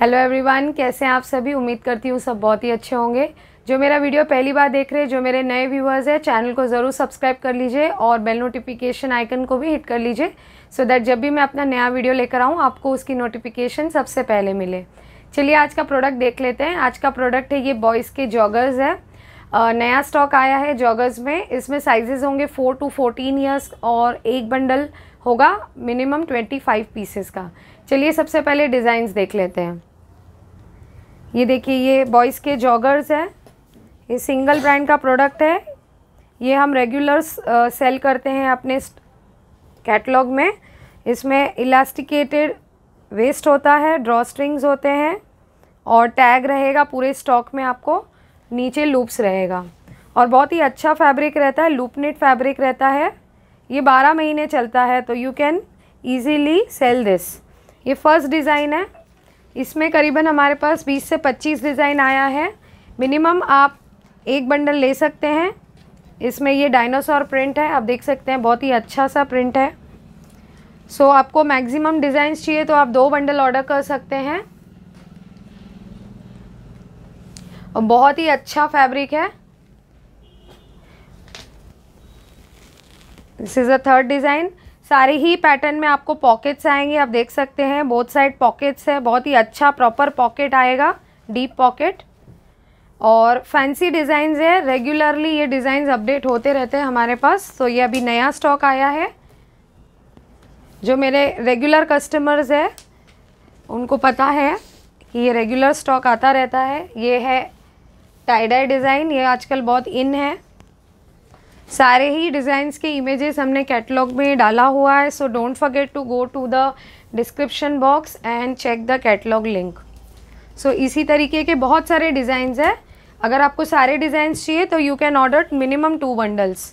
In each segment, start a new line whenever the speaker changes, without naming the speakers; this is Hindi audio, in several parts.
हेलो एवरीवन कैसे हैं आप सभी उम्मीद करती हूँ सब बहुत ही अच्छे होंगे जो मेरा वीडियो पहली बार देख रहे हैं जो मेरे नए व्यूवर्स हैं चैनल को ज़रूर सब्सक्राइब कर लीजिए और बेल नोटिफिकेशन आइकन को भी हिट कर लीजिए सो दैट जब भी मैं अपना नया वीडियो लेकर आऊँ आपको उसकी नोटिफिकेशन सबसे पहले मिले चलिए आज का प्रोडक्ट देख लेते हैं आज का प्रोडक्ट है ये बॉयज़ के जॉगर्स है नया स्टॉक आया है जॉगर्स में इसमें साइजेज़ होंगे फ़ोर टू फोर्टीन ईयर्स और एक बंडल होगा मिनिमम ट्वेंटी फाइव पीसेस का चलिए सबसे पहले डिज़ाइंस देख लेते हैं ये देखिए ये बॉयज़ के जॉगर्स है ये सिंगल ब्रांड का प्रोडक्ट है ये हम रेगुलर सेल करते हैं अपने कैटलॉग में इसमें इलास्टिकेटेड वेस्ट होता है ड्रॉ स्ट्रिंग्स होते हैं और टैग रहेगा पूरे स्टॉक में आपको नीचे लूप्स रहेगा और बहुत ही अच्छा फैब्रिक रहता है लूपनेट फैब्रिक रहता है ये बारह महीने चलता है तो you can easily sell this ये फर्स्ट डिज़ाइन है इसमें करीबन हमारे पास 20 से 25 डिज़ाइन आया है मिनिमम आप एक बंडल ले सकते हैं इसमें ये डायनासोर प्रिंट है आप देख सकते हैं बहुत ही अच्छा सा प्रिंट है सो so, आपको मैक्सिमम डिज़ाइंस चाहिए तो आप दो बंडल ऑर्डर कर सकते हैं और बहुत ही अच्छा फैब्रिक है this is a third design सारे ही पैटर्न में आपको पॉकेट्स आएंगे आप देख सकते हैं बोथ साइड पॉकेट्स है बहुत ही अच्छा प्रॉपर पॉकेट आएगा डीप पॉकेट और फैंसी डिज़ाइंस है रेगुलरली ये डिज़ाइंस अपडेट होते रहते हैं हमारे पास तो ये अभी नया स्टॉक आया है जो मेरे रेगुलर कस्टमर्स है उनको पता है कि ये रेगुलर स्टॉक आता रहता है ये है टाइडाई डिज़ाइन ये आजकल बहुत इन है सारे ही डिज़ाइंस के इमेजेस हमने कैटलॉग में डाला हुआ है so don't forget to go to the description box and check the catalogue link so इसी तरीके के बहुत सारे डिज़ाइंस हैं अगर आपको सारे डिज़ाइंस चाहिए तो you can order minimum two bundles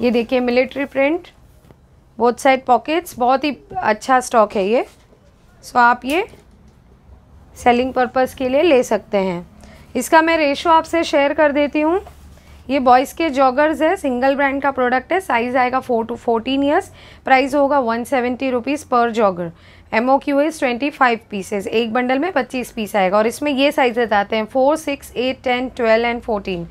ये देखिए military print both side pockets बहुत ही अच्छा स्टॉक है ये सो so, आप ये सेलिंग पर्पज़ के लिए ले सकते हैं इसका मैं रेशो आपसे शेयर कर देती हूँ ये बॉयज़ के जॉगर्स है सिंगल ब्रांड का प्रोडक्ट है साइज़ आएगा four to fourteen years price होगा वन सेवेंटी रुपीज़ पर jogger M O Q S twenty five pieces एक बंडल में पच्चीस पीस आएगा और इसमें ये साइजेज आते हैं four six eight ten twelve and fourteen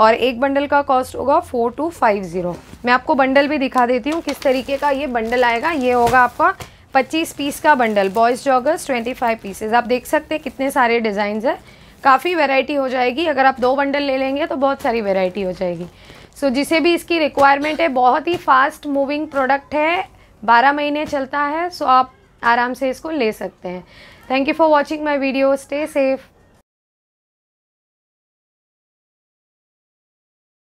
और एक बंडल का कॉस्ट होगा फोर टू फाइव ज़ीरो मैं आपको बंडल भी दिखा देती हूँ किस तरीके का ये बंडल आएगा ये होगा आपका पच्चीस पीस का bundle boys joggers twenty five pieces आप देख सकते हैं कितने सारे डिज़ाइन हैं काफ़ी वेराइटी हो जाएगी अगर आप दो बंडल ले लेंगे तो बहुत सारी वेराइटी हो जाएगी सो so, जिसे भी इसकी रिक्वायरमेंट है बहुत ही फास्ट मूविंग प्रोडक्ट है बारह महीने चलता है सो so आप आराम से इसको ले सकते हैं thank you for watching my video stay safe